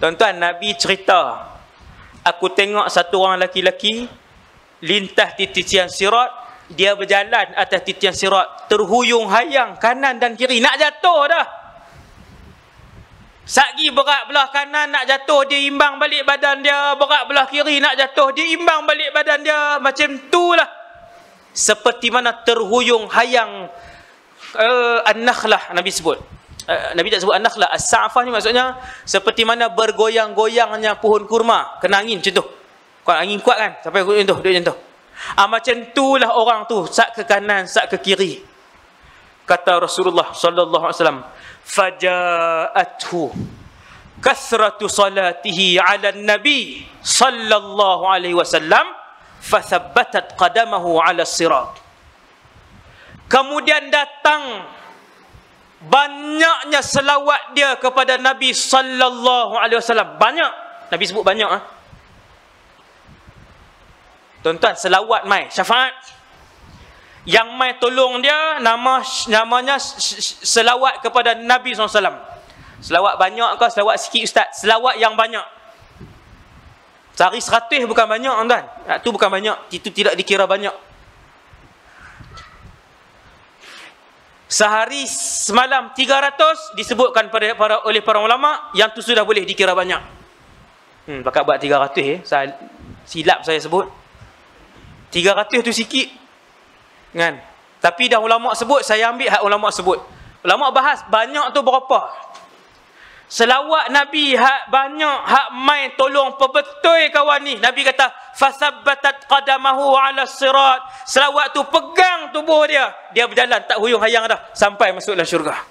Tuan-tuan, Nabi cerita, aku tengok satu orang laki-laki lintas di titian sirat, dia berjalan atas titian sirat, terhuyung hayang kanan dan kiri, nak jatuh dah. Sagi berat belah kanan nak jatuh, dia imbang balik badan dia, berat belah kiri nak jatuh, dia imbang balik badan dia, macam tu lah, Seperti mana terhuyung hayang uh, an-nakhlah Nabi sebut. Eh, nabi tak sebut anak lah, as-sa'fah ni maksudnya seperti mana bergoyang-goyangnya pohon kurma kena angin macam tu. Kau angin kuat kan sampai macam tu, duduk macam tu. Ah macam tulah orang tu sat ke kanan, sat ke kiri. Kata Rasulullah saw, alaihi wasallam, salatihi 'ala nabi sallallahu alaihi wasallam fathabbatat qadamahu 'ala sirat Kemudian datang banyaknya selawat dia kepada Nabi sallallahu alaihi wasallam. Banyak. Nabi sebut banyak ah. Tuan-tuan, selawat mai syafaat. Yang mai tolong dia nama namanya selawat kepada Nabi SAW. Selawat banyak ke selawat sikit ustaz? Selawat yang banyak. Sehari seratus bukan banyak tuan. Itu bukan banyak. Itu tidak dikira banyak. sehari semalam 300 disebutkan pada para oleh para ulama yang tu sudah boleh dikira banyak. Hmm pakat buat 300 eh ya, saya, silap saya sebut. 300 tu sikit. Kan? Tapi dah ulama sebut saya ambil hak ulama sebut. Ulama bahas banyak tu berapa? Selawat Nabi hak banyak hak main tolong pebetul kawan ni. Nabi kata fasabbatat qadamahu ala sirat. Selawat tu pegang tubuh dia. Dia berjalan tak huyung hayang dah sampai masuklah syurga.